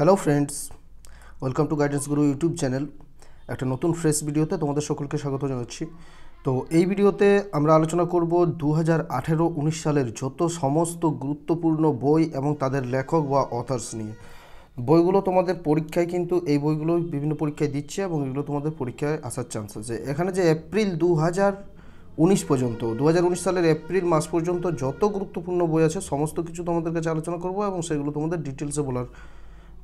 hello friends welcome to Guidance Guru YouTube channel একটা নতুন fresh ভিডিওতে তোমাদের সকলকে স্বাগত জানাচ্ছি তো এই ভিডিওতে আমরা আলোচনা করব দু হাজার আঠেরো উনিশ সালের যত সমস্ত গুরুত্বপূর্ণ বই এবং তাদের লেখক বা অথার্স নিয়ে বইগুলো তোমাদের পরীক্ষায় কিন্তু এই বইগুলো বিভিন্ন পরীক্ষায় দিচ্ছে এবং এগুলো তোমাদের পরীক্ষায় আসার চান্স আছে এখানে যে এপ্রিল দু হাজার উনিশ পর্যন্ত দু সালের এপ্রিল মাস পর্যন্ত যত গুরুত্বপূর্ণ বই আছে সমস্ত কিছু তোমাদের কাছে আলোচনা করব এবং সেগুলো তোমাদের ডিটেলসে বলার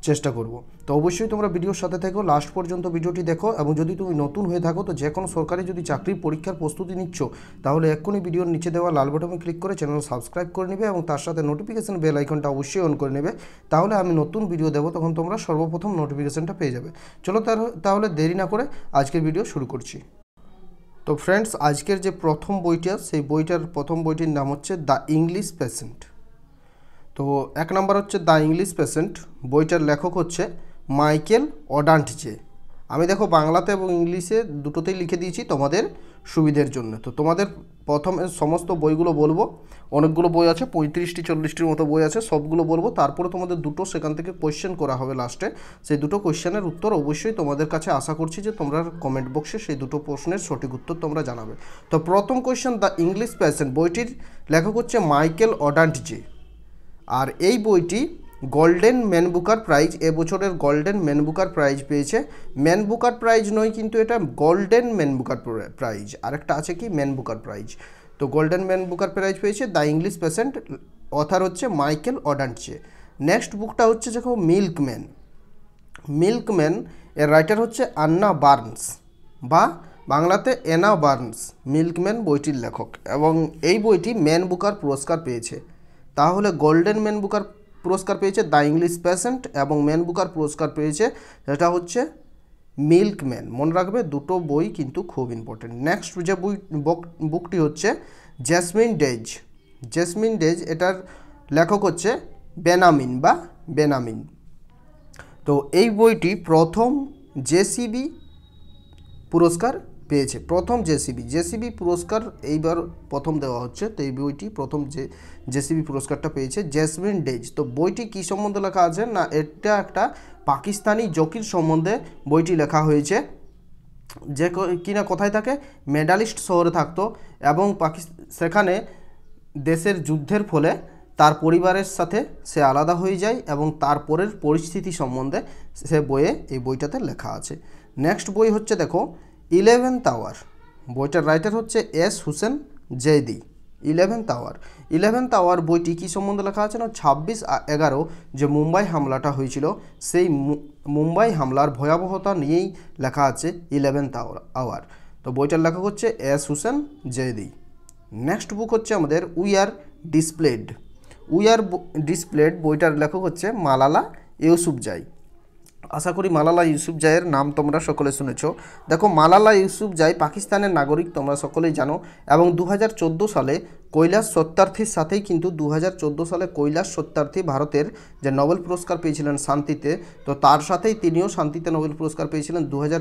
চেষ্টা করব তো অবশ্যই তোমরা ভিডিওর সাথে থেকো লাস্ট পর্যন্ত ভিডিওটি দেখো এবং যদি তুমি নতুন হয়ে থাকো তো যে কোনো সরকারি যদি চাকরির পরীক্ষার প্রস্তুতি নিচ্ছ তাহলে এক্ষুনি ভিডিওর নিচে দেওয়া লাল বটমে ক্লিক করে চ্যানেল সাবস্ক্রাইব করে নেবে এবং তার সাথে নোটিফিকেশান বেল আইকনটা অবশ্যই অন করে নেবে তাহলে আমি নতুন ভিডিও দেবো তখন তোমরা সর্বপ্রথম নোটিফিকেশানটা পেয়ে যাবে চলো তাহলে দেরি না করে আজকের ভিডিও শুরু করছি তো ফ্রেন্ডস আজকের যে প্রথম বইটা সেই বইটার প্রথম বইটির নাম হচ্ছে দ্য ইংলিশ পেশেন্ট তো এক নম্বর হচ্ছে দ্য ইংলিশ পেশেন্ট বইটার লেখক হচ্ছে মাইকেল অডান্টজে আমি দেখো বাংলাতে এবং ইংলিশে দুটোতেই লিখে দিয়েছি তোমাদের সুবিধের জন্য তো তোমাদের প্রথম সমস্ত বইগুলো বলবো অনেকগুলো বই আছে পঁয়ত্রিশটি চল্লিশটির মতো বই আছে সবগুলো বলবো তারপরে তোমাদের দুটো সেখান থেকে কোয়েশ্চেন করা হবে লাস্টে সেই দুটো কোয়েশ্চেনের উত্তর অবশ্যই তোমাদের কাছে আশা করছি যে তোমরা কমেন্ট বক্সে সেই দুটো প্রশ্নের সঠিক উত্তর তোমরা জানাবে তো প্রথম কোয়েশ্চেন দ্য ইংলিশ প্যাশেন্ট বইটির লেখক হচ্ছে মাইকেল অডান্টজি আর এই বইটি গোল্ডেন ম্যান বুকার প্রাইজ এবছরের গোল্ডেন ম্যান বুকার প্রাইজ পেয়েছে ম্যান বুকার প্রাইজ নয় কিন্তু এটা গোল্ডেন ম্যান বুকার প্রাইজ আরেকটা আছে কি ম্যান বুকার প্রাইজ তো গোল্ডেন ম্যান বুকার প্রাইজ পেয়েছে দ্য ইংলিশ পেশেন্ট অথার হচ্ছে মাইকেল অডান্টসে নেক্সট বুকটা হচ্ছে দেখো মিল্কম্যান মিল্কম্যান এর রাইটার হচ্ছে আন্না বার্নস বা বাংলাতে এনা বার্নস মিল্কম্যান বইটির লেখক এবং এই বইটি ম্যান বুকার পুরস্কার পেয়েছে তাহলে গোল্ডেন ম্যান বুকার পুরস্কার পেয়েছে দ্য ইংলিশ পেশেন্ট এবং ম্যান বুকার পুরস্কার পেয়েছে সেটা হচ্ছে মিল্কম্যান মনে রাখবে দুটো বই কিন্তু খুব ইম্পর্টেন্ট নেক্সট যে বই বুকটি হচ্ছে জ্যাসমিন ডেজ জেসমিন ডেজ এটার লেখক হচ্ছে বেনামিন বা বেনামিন তো এই বইটি প্রথম জেসিবি পুরস্কার পেয়েছে প্রথম জেসিবি জেসিবি পুরস্কার এইবার প্রথম দেওয়া হচ্ছে তো এই বইটি প্রথম যে জেসিবি পুরস্কারটা পেয়েছে জেসমিন ডেজ তো বইটি কী সম্বন্ধে লেখা আছে না এটা একটা পাকিস্তানি জকির সম্বন্ধে বইটি লেখা হয়েছে যে কিনা কোথায় থাকে মেডালিস্ট শহরে থাকতো এবং পাকিস্তান সেখানে দেশের যুদ্ধের ফলে তার পরিবারের সাথে সে আলাদা হয়ে যায় এবং তারপরের পরিস্থিতি সম্বন্ধে সে বইয়ে এই বইটাতে লেখা আছে নেক্সট বই হচ্ছে দেখো ইলেভেন টাওয়ার বইটার রাইটার হচ্ছে S Hussain Zaidi eleven tower eleven hour বইটি কী সম্বন্ধে লেখা আছে না ছাব্বিশ এগারো যে মুম্বাই হামলাটা হয়েছিল সেই মুম্বাই হামলার ভয়াবহতা নিয়েই লেখা আছে ইলেভেন আওয়ার আওয়ার তো বইটার লেখক হচ্ছে S Hussain Zaidi next book হচ্ছে আমাদের we are displaced we are displaced বইটার লেখক হচ্ছে মালালা ইউসুফ জাই আশা করি মালালা ইউসুফ জায়ের নাম তোমরা সকলে শুনেছ দেখো মালালা ইউসুফ জায় পাকিস্তানের নাগরিক তোমরা সকলেই জানো এবং দু সালে কৈলাস সত্যার্থীর সাথেই কিন্তু দু সালে কৈলাস সত্যার্থী ভারতের যে নোবেল পুরস্কার পেয়েছিলেন শান্তিতে তো তার সাথেই তিনিও শান্তিতে নোবেল পুরস্কার পেয়েছিলেন দু হাজার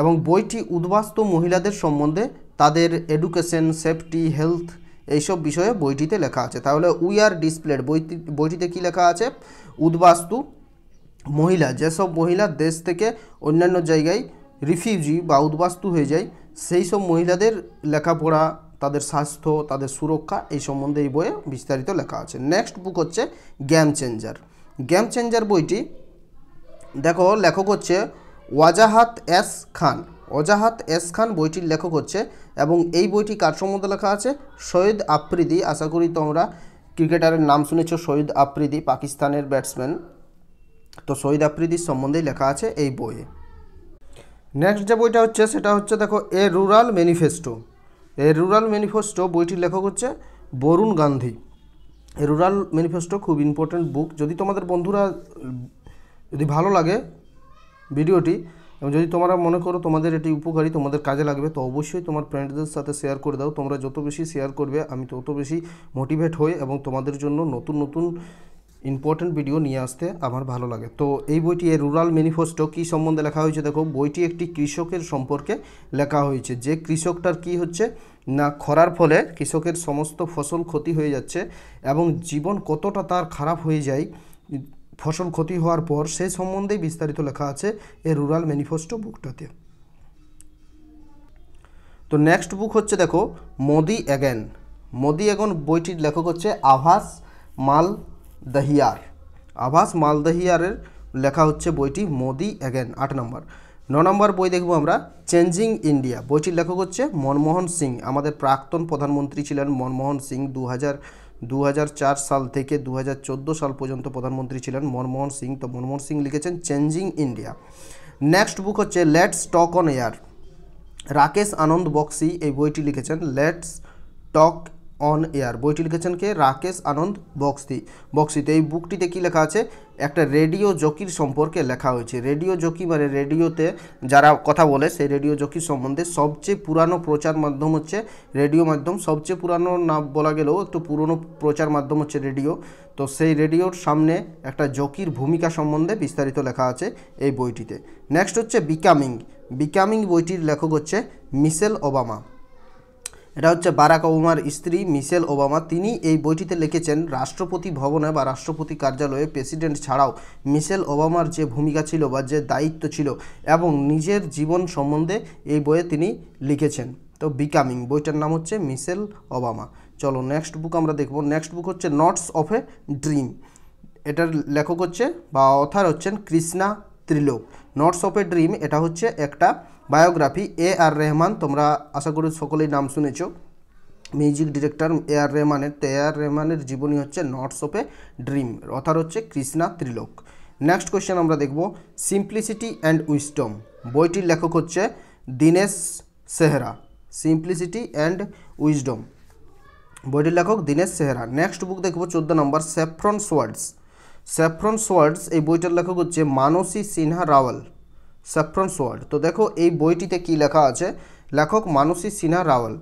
এবং বইটি উদ্বাস্ত মহিলাদের সম্বন্ধে তাদের এডুকেশন সেফটি হেলথ এইসব বিষয়ে বইটিতে লেখা আছে তাহলে উই আর ডিসপ্লেড বইটি বইটিতে কী লেখা আছে উদ্বাস্তু মহিলা যেসব মহিলা দেশ থেকে অন্যান্য জায়গায় রিফিউজি বা উদ্বাস্তু হয়ে যায় সেই সব মহিলাদের লেখাপড়া তাদের স্বাস্থ্য তাদের সুরক্ষা এই সম্বন্ধে এই বইয়ে বিস্তারিত লেখা আছে নেক্সট বুক হচ্ছে গেম চেঞ্জার গেম চেঞ্জার বইটি দেখো লেখক হচ্ছে ওয়াজাহাত এস খান ওজাহাত এস খান বইটির লেখক হচ্ছে এবং এই বইটি কার সম্বন্ধে লেখা আছে সৈয়দ আফ্রিদি আশা করি তোমরা ক্রিকেটারের নাম শুনেছ সৈয়দ আফ্রিদি পাকিস্তানের ব্যাটসম্যান তো শহীদ আফ্রিদির সম্বন্ধেই লেখা আছে এই বইয়ে নেক্সট যে বইটা হচ্ছে সেটা হচ্ছে দেখো a rural manifesto a rural manifesto বইটির লেখক হচ্ছে Varun Gandhi a rural manifesto খুব ইম্পর্ট্যান্ট বুক যদি তোমাদের বন্ধুরা যদি ভালো লাগে ভিডিওটি এবং যদি তোমরা মনে করো তোমাদের এটি উপকারী তোমাদের কাজে লাগবে তো অবশ্যই তোমার ফ্রেন্ডদের সাথে শেয়ার করে দাও তোমরা যত বেশি শেয়ার করবে আমি তত বেশি মোটিভেট হই এবং তোমাদের জন্য নতুন নতুন ইম্পর্টেন্ট ভিডিও নিয়ে আসতে আমার ভালো লাগে তো এই বইটি এ রুরাল ম্যানিফেস্টো কী সম্বন্ধে লেখা হয়েছে দেখো বইটি একটি কৃষকের সম্পর্কে লেখা হয়েছে যে কৃষকটার কি হচ্ছে না খরার ফলে কৃষকের সমস্ত ফসল ক্ষতি হয়ে যাচ্ছে এবং জীবন কতটা তার খারাপ হয়ে যায় ফসল ক্ষতি হওয়ার পর সে সম্বন্ধেই বিস্তারিত লেখা আছে এ রুরাল ম্যানিফেস্টো বুকটাতে তো নেক্সট বুক হচ্ছে দেখো মোদি অ্যাগেন মোদি অ্যাগন বইটির লেখক হচ্ছে আভাস মাল দহিয়ার আভাস মালদহিয়ারের লেখা হচ্ছে বইটি মোদি অ্যাগেন আট নম্বর ন নম্বর বই দেখব আমরা চেঞ্জিং ইন্ডিয়া বইটির লেখক হচ্ছে মনমোহন সিং আমাদের প্রাক্তন প্রধানমন্ত্রী ছিলেন মনমোহন সিং দু হাজার দু সাল থেকে দু সাল পর্যন্ত প্রধানমন্ত্রী ছিলেন মনমোহন সিং তো মনমোহন সিং লিখেছেন চেঞ্জিং ইন্ডিয়া নেক্সট বুক হচ্ছে let's talk on air Rakesh Anand Bakshi এই বইটি লিখেছেন লেটস টক অন এয়ার বইটি লিখেছেন কে রাকেশ আনন্দ বক্সি বক্সিতে এই বুকটিতে কি লেখা আছে একটা রেডিও জকির সম্পর্কে লেখা হয়েছে রেডিও জকি মানে রেডিওতে যারা কথা বলে সেই রেডিও জকির সম্বন্ধে সবচেয়ে পুরানো প্রচার মাধ্যম হচ্ছে রেডিও মাধ্যম সবচেয়ে পুরানো না বলা গেলেও একটু পুরনো প্রচার মাধ্যম হচ্ছে রেডিও তো সেই রেডিওর সামনে একটা জকির ভূমিকা সম্বন্ধে বিস্তারিত লেখা আছে এই বইটিতে নেক্সট হচ্ছে বিকামিং বিকামিং বইটির লেখক হচ্ছে মিশেল ওবামা এটা হচ্ছে বারাক ওবামার স্ত্রী মিশেল ওবামা তিনি এই বইটিতে লিখেছেন রাষ্ট্রপতি ভবনে বা রাষ্ট্রপতি কার্যালয়ে প্রেসিডেন্ট ছাড়াও মিশেল ওবামার যে ভূমিকা ছিল বা যে দায়িত্ব ছিল এবং নিজের জীবন সম্বন্ধে এই বইয়ে তিনি লিখেছেন তো বিকামিং বইটার নাম হচ্ছে মিশেল ওবামা চলো নেক্সট বুক আমরা দেখব নেক্সট বুক হচ্ছে নটস অফ এ ড্রিম এটার লেখক হচ্ছে বা অথার হচ্ছেন Krishna Trilok notes of a dream এটা হচ্ছে একটা বায়োগ্রাফি এ আর রেহমান তোমরা আশা করি সকলেই নাম শুনেছ মিউজিক ডিরেক্টর এ আর রেহমানের তো এ আর রেহমানের জীবনী হচ্ছে notes of a dream author হচ্ছে কৃষ্ণা ত্রিলোক নেক্সট কোয়েশ্চেন আমরা দেখব সিম্পলিসিটি অ্যান্ড উইস্টম বইটির লেখক হচ্ছে Dinesh Sehra simplicity and wisdom বইটির লেখক দীনেশ সেহরা নেক্সট বুক দেখব চোদ্দ নম্বর স্যাফ্রন সোয়ার্ডস স্যাফ্রন সোয়ার্ডস এই বইটার লেখক হচ্ছে মানসী সিনহা রাওয়াল স্যাফ্রন্স ওয়ার্ল্ড তো দেখো এই বইটিতে কি লেখা আছে লেখক মানসী সিনহা রাওয়াল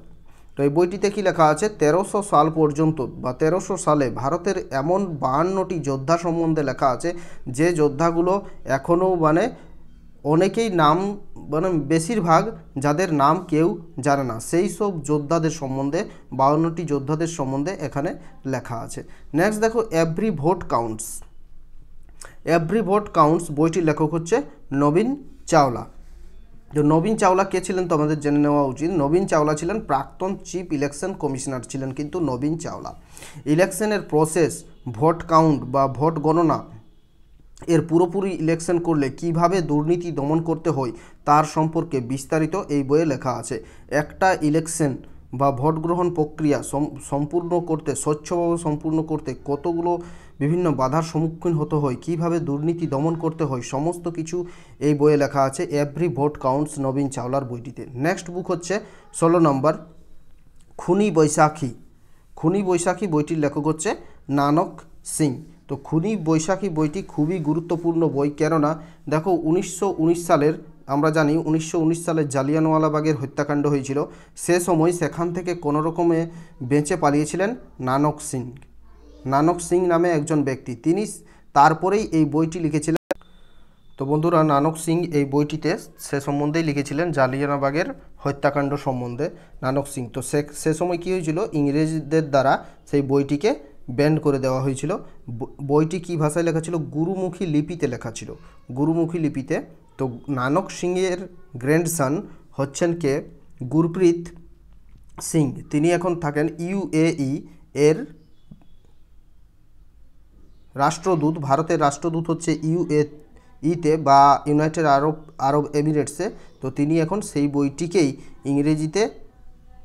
তো এই বইটিতে কি লেখা আছে তেরোশো সাল পর্যন্ত বা তেরোশো সালে ভারতের এমন বাহান্নটি যোদ্ধা সম্বন্ধে লেখা আছে যে যোদ্ধাগুলো এখনও মানে অনেকেই নাম মানে বেশিরভাগ যাদের নাম কেউ জানে না সেই সব যোদ্ধাদের সম্বন্ধে বাউন্নটি যোদ্ধাদের সম্বন্ধে এখানে লেখা আছে নেক্সট দেখো every vote counts every vote counts বইটির লেখক হচ্ছে নবীন চাওলা তো নবীন চাওলা কে ছিলেন তো আমাদের জেনে নেওয়া উচিত নবীন চাওলা ছিলেন প্রাক্তন চিফ ইলেকশন কমিশনার ছিলেন কিন্তু নবীন চাওলা ইলেকশনের প্রসেস ভোট কাউন্ট বা ভোট গণনা এর পুরোপুরি ইলেকশন করলে কিভাবে দুর্নীতি দমন করতে হয় তার সম্পর্কে বিস্তারিত এই বইয়ে লেখা আছে একটা ইলেকশন বা ভোট গ্রহণ প্রক্রিয়া সম্পূর্ণ করতে স্বচ্ছভাবে সম্পূর্ণ করতে কতগুলো বিভিন্ন বাধার সম্মুখীন হতে হয় কিভাবে দুর্নীতি দমন করতে হয় সমস্ত কিছু এই বইয়ে লেখা আছে এভরি ভোট কাউন্টস নবীন চাওলার বইটিতে নেক্সট বুক হচ্ছে ষোলো নম্বর খুনি বৈশাখী খুনি বৈশাখী বইটির লেখক হচ্ছে নানক সিং তো খুনি বৈশাখী বইটি খুবই গুরুত্বপূর্ণ বই কেননা দেখো উনিশশো সালের আমরা জানি উনিশশো সালে জালিয়ানওয়ালাবাগের হত্যাকাণ্ড হয়েছিল সে সময় সেখান থেকে কোনো রকমে বেঁচে পালিয়েছিলেন নানক সিং নানক সিং নামে একজন ব্যক্তি তিনি তারপরেই এই বইটি লিখেছিলেন তো বন্ধুরা নানক সিং এই বইটিতে সে সম্বন্ধেই লিখেছিলেন জালিয়ানাবাগের হত্যাকাণ্ড সম্বন্ধে নানক সিং তো সে সে সময় কী হয়েছিল ইংরেজদের দ্বারা সেই বইটিকে ব্যান্ড করে দেওয়া হয়েছিল বইটি কী ভাষায় লেখা ছিল গুরুমুখী লিপিতে লেখা ছিল গুরুমুখী লিপিতে তো নানক সিংয়ের গ্র্যান্ডসন হচ্ছেন কে গুরপ্রীত সিং তিনি এখন থাকেন ইউএই এর রাষ্ট্রদূত ভারতের রাষ্ট্রদূত হচ্ছে ইউএ ইতে বা ইউনাইটেড আরব আরব এমিরেটসে তো তিনি এখন সেই বইটিকেই ইংরেজিতে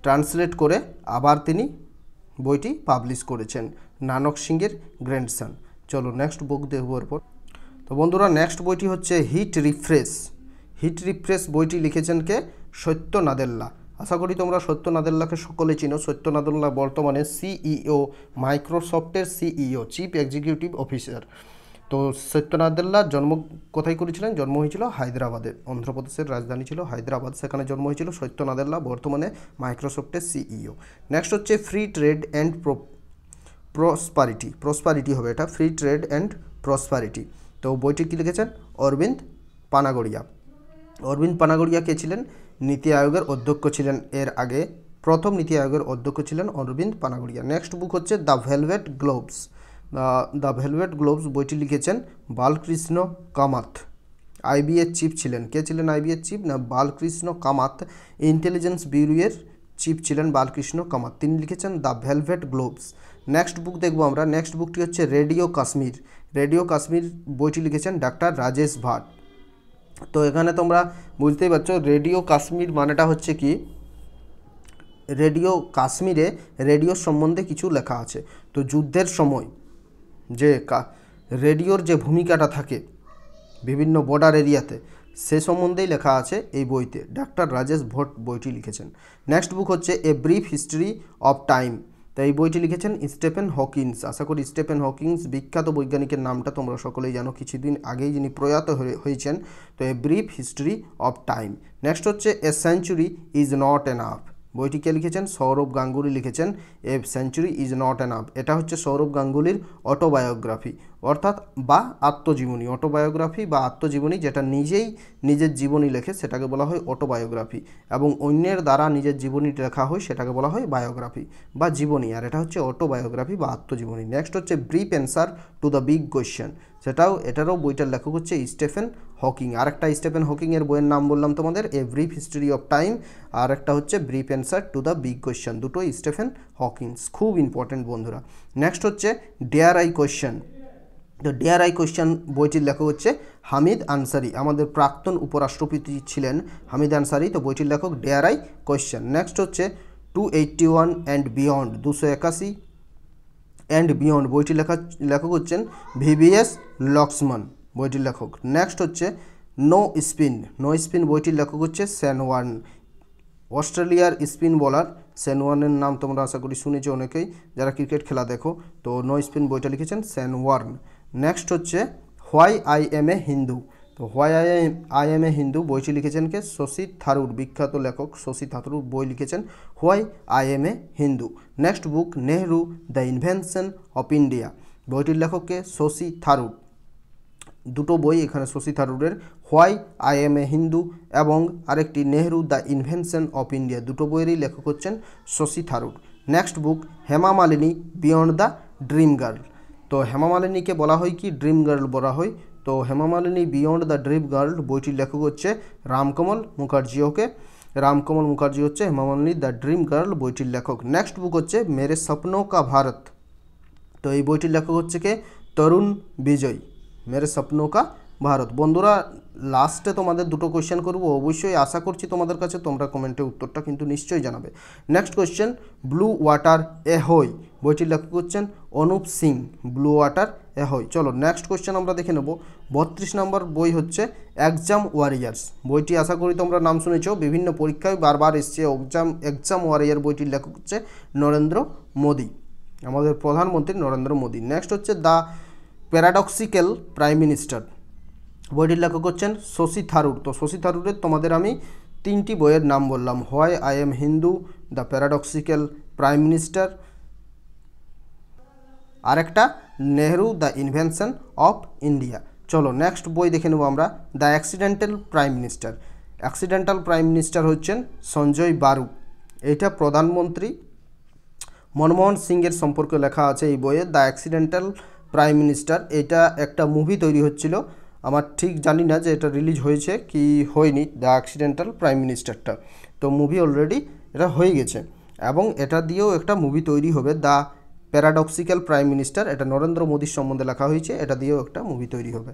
ট্রান্সলেট করে আবার তিনি বইটি পাবলিশ করেছেন নানক সিংয়ের গ্র্যান্ডসন চলো নেক্সট বুক দেখবর পর তো বন্ধুরা নেক্সট বইটি হচ্ছে হিট রিফ্রেশ হিট রিফ্রেশ বইটি লিখেছেন কে সত্য নাদেল্লা আশা করি তোমরা সত্য নাদেল্লাকে সকলে চিনো সত্য বর্তমানে সিইও মাইক্রোসফটের সিইও চিফ এক্সিকিউটিভ অফিসার তো সত্যনাদেল্লা জন্ম কোথায় করেছিলেন জন্ম হয়েছিল হায়দ্রাবাদে অন্ধ্রপ্রদেশের রাজধানী ছিল হায়দ্রাবাদ সেখানে জন্ম হয়েছিল সত্যনাদেল্লা বর্তমানে মাইক্রোসফটের সিইও নেক্সট হচ্ছে free trade and prosperity prosperity হবে এটা ফ্রি ট্রেড অ্যান্ড প্রসপারিটি তো বইটি কী লিখেছেন অরবিন্দ পানাগড়িয়া অরবিন্দ পানাগড়িয়া কে ছিলেন নীতি আয়োগের অধ্যক্ষ ছিলেন এর আগে প্রথম নীতি আয়োগের অধ্যক্ষ ছিলেন অরবিন্দ পানাগড়িয়া নেক্সট বুক হচ্ছে the velvet gloves the velvet gloves বইটি লিখেছেন বালকৃষ্ণ কামাত আইবিএর চিফ ছিলেন কে ছিলেন আইবিএর চিফ না বালকৃষ্ণ কামাত ইন্টেলিজেন্স ব্যুরোয়ের চিফ ছিলেন বালকৃষ্ণ কামাত তিনি লিখেছেন The velvet Gloves next book দেখব আমরা নেক্সট বুকটি হচ্ছে রেডিও কাশ্মীর রেডিও কাশ্মীর বইটি লিখেছেন ডাক্তার রাজেশ ভাট তো এখানে তোমরা বুঝতেই পারছো রেডিও কাশ্মীর মানেটা হচ্ছে কি রেডিও কাশ্মীরে রেডিও সম্বন্ধে কিছু লেখা আছে তো যুদ্ধের সময় যে রেডিওর যে ভূমিকাটা থাকে বিভিন্ন বর্ডার এরিয়াতে সে সম্বন্ধেই লেখা আছে এই বইতে ডাক্তার রাজেশ ভট্ট বইটি লিখেছেন নেক্সট বুক হচ্ছে A Brief History of Time তাই এই বইটি লিখেছেন স্টেফেন হকিংস আশা করি স্টেফেন হকিংস বিখ্যাত বৈজ্ঞানিকের নামটা তোমরা সকলেই জানো কিছুদিন আগেই যিনি প্রয়াত হয়েছেন তো A Brief History of Time next হচ্ছে A Century Is Not Enough বইটি কে লিখেছেন সৌরভ গাঙ্গুলি লিখেছেন A Century Is Not Enough এটা হচ্ছে সৌরভ গাঙ্গুলির অটোবায়োগ্রাফি অর্থাৎ বা আত্মজীবনী অটোবায়োগ্রাফি বা আত্মজীবনী যেটা নিজেই নিজের জীবনী লেখে সেটাকে বলা হয় অটোবায়োগ্রাফি এবং অন্যের দ্বারা নিজের জীবনী লেখা হয় সেটাকে বলা হয় বায়োগ্রাফি বা জীবনী আর এটা হচ্ছে অটোবায়োগ্রাফি বা আত্মজীবনী নেক্সট হচ্ছে brief answer to the big question সেটাও এটারও বইটার লেখক হচ্ছে স্টেফেন হকিং আর একটা স্টেফেন হকিংয়ের বইয়ের নাম বললাম তোমাদের A Brief History of Time আর একটা হচ্ছে brief answer to the big question দুটো স্টেফেন হকিংস খুব ইম্পর্টেন্ট বন্ধুরা নেক্সট হচ্ছে ডেয়ার আই কোয়েশ্চেন তো ডেয়ার আই কোয়েশ্চেন বইটির লেখক হচ্ছে হামিদ আনসারি আমাদের প্রাক্তন উপরাষ্ট্রপতি ছিলেন হামিদ আনসারি তো বইটির লেখক ডেয়ার আই কোয়েশ্চেন নেক্সট হচ্ছে two eighty one and beyond দুশো একাশি অ্যান্ড বিয়ন্ড বইটি লেখা লেখক হচ্ছেন ভিভিএস লক্সমান বইটির লেখক নেক্সট হচ্ছে নো স্পিন নো স্পিন বইটির লেখক হচ্ছে স্যানওয়ার্ন অস্ট্রেলিয়ার স্পিন বলার স্যানওয়ার্নের নাম তোমরা আশা করি শুনেছো অনেকেই যারা ক্রিকেট খেলা দেখো তো নো স্পিন বইটা লিখেছেন স্যানওয়ার্ন নেক্সট হচ্ছে why I am a Hindu তো why I am I am a Hindu বইটি লিখেছেন কে শশী থারুর বিখ্যাত লেখক শশী থারুর বই লিখেছেন why I am a Hindu next book Nehru the invention of India বইটির লেখককে শশী থারুর দুটো বই এখানে শশী থারুরের why I am a Hindu এবং আরেকটি Nehru the invention of India দুটো বইয়েরই লেখক হচ্ছেন Shashi Tharoor next book Hema Malini beyond the dream girl তো হেমা মালিনীকে বলা হয় কি ড্রিম গার্ল বলা হয় तो Hema Malini beyond the dream girl বইটি লেখক হচ্ছে রামকমল मुखर्जी ওকে রামকমল मुखर्जी হচ্ছে Hema Malini the dream girl বইটির লেখক नेक्स्ट बुक হচ্ছে मेरे सपनों का भारत तो ये বইটির লেখক হচ্ছে के तरुण विजय मेरे सपनों का भारत বন্ধুরা লাস্টে তোমাদের দুটো क्वेश्चन করব অবশ্যই আশা করছি তোমাদের কাছে তোমরা কমেন্টে উত্তরটা কিন্তু নিশ্চয়ই জানাবে नेक्स्ट क्वेश्चन ब्लू वाटर ए होय বইটির লেখক হচ্ছেন अनूप सिंह ब्लू वाटर হ্যাঁ, হয় চলো নেক্সট কোয়েশ্চেন আমরা দেখে নেব বত্রিশ নম্বর বই হচ্ছে এক্সাম ওয়ারিয়ার্স বইটি আশা করি তোমরা নাম শুনেছ বিভিন্ন পরীক্ষায় বারবার এসছে এক্সাম এক্সাম ওয়ারিয়ার বইটির লেখক হচ্ছে নরেন্দ্র মোদী আমাদের প্রধানমন্ত্রী নরেন্দ্র মোদী নেক্সট হচ্ছে দ্য প্যারাডক্সিক্যাল প্রাইম মিনিস্টার বইটির লেখক হচ্ছেন শশী থারুর তো শশী থারুরের তোমাদের আমি তিনটি বইয়ের নাম বললাম why I am Hindu the paradoxical prime minister আরেকটা Nehru the invention of India চলো নেক্সট বই দেখে নেব আমরা the accidental prime minister accidental prime minister হচ্ছেন সঞ্জয় বারু এটা প্রধানমন্ত্রী মনমোহন সিংয়ের সম্পর্কে লেখা আছে এই বইয়ে দ্য অ্যাক্সিডেন্টাল প্রাইম মিনিস্টার এটা একটা মুভি তৈরি হচ্ছিল আমার ঠিক জানি না যে এটা রিলিজ হয়েছে কি হয়নি দ্য অ্যাক্সিডেন্টাল প্রাইম মিনিস্টারটা তো মুভি অলরেডি এটা হয়ে গেছে এবং এটা দিয়েও একটা মুভি তৈরি হবে দ্য প্যারাডক্সিক্যাল প্রাইম মিনিস্টার এটা নরেন্দ্র মোদীর সম্বন্ধে লেখা হয়েছে এটা দিয়েও একটা মুভি তৈরি হবে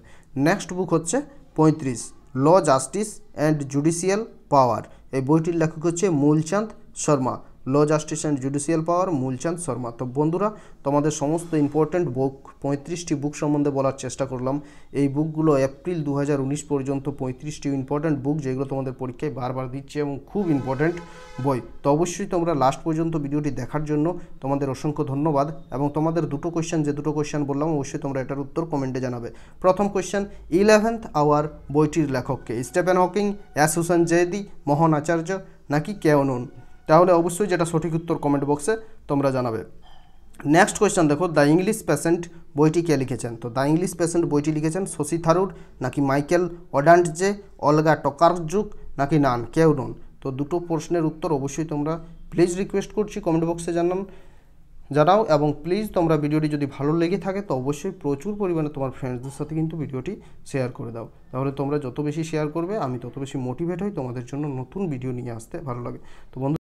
নেক্সট বুক হচ্ছে পঁয়ত্রিশ law justice and judicial power এই বইটির লেখক হচ্ছে Mulchand Sharma law justice and judicial power Mulchand Sharma তো বন্ধুরা তোমাদের সমস্ত ইম্পর্ট্যান্ট বুক পঁয়ত্রিশটি বুক সম্বন্ধে বলার চেষ্টা করলাম এই বুকগুলো এপ্রিল দু পর্যন্ত পঁয়ত্রিশটি ইম্পর্ট্যান্ট বুক যেগুলো তোমাদের পরীক্ষায় বারবার দিচ্ছে এবং খুব ইম্পর্ট্যান্ট বই তো অবশ্যই তোমরা লাস্ট পর্যন্ত ভিডিওটি দেখার জন্য তোমাদের অসংখ্য ধন্যবাদ এবং তোমাদের দুটো কোয়েশ্চেন যে দুটো কোয়েশ্চেন বললাম অবশ্যই তোমরা এটার উত্তর কমেন্টে জানাবে প্রথম কোয়েশ্চেন ইলেভেন্থ আওয়ার বইটির লেখককে স্টেফেন হকিং অ্যাস হুসেন জেদি মোহন আচার্য নাকি কেওনন তাহলে অবশ্যই যেটা সঠিক উত্তর কমেন্ট বক্সে তোমরা জানাবে নেক্সট কোয়েশ্চেন দেখো দ্য ইংলিশ পেশেন্ট বইটি কে লিখেছেন তো দ্য ইংলিশ পেশেন্ট বইটি লিখেছেন শশী থারুর নাকি মাইকেল অডান্ট যে অলগা যুগ নাকি নান কেউ নন তো দুটো প্রশ্নের উত্তর অবশ্যই তোমরা প্লিজ রিকোয়েস্ট করছি কমেন্ট বক্সে জানান জানাও এবং প্লিজ তোমরা ভিডিওটি যদি ভালো লেগে থাকে তো অবশ্যই প্রচুর পরিমাণে তোমার ফ্রেন্ডসদের সাথে কিন্তু ভিডিওটি শেয়ার করে দাও তাহলে তোমরা যত বেশি শেয়ার করবে আমি তত বেশি মোটিভেট হই তোমাদের জন্য নতুন ভিডিও নিয়ে আসতে ভালো লাগে তো বন্ধু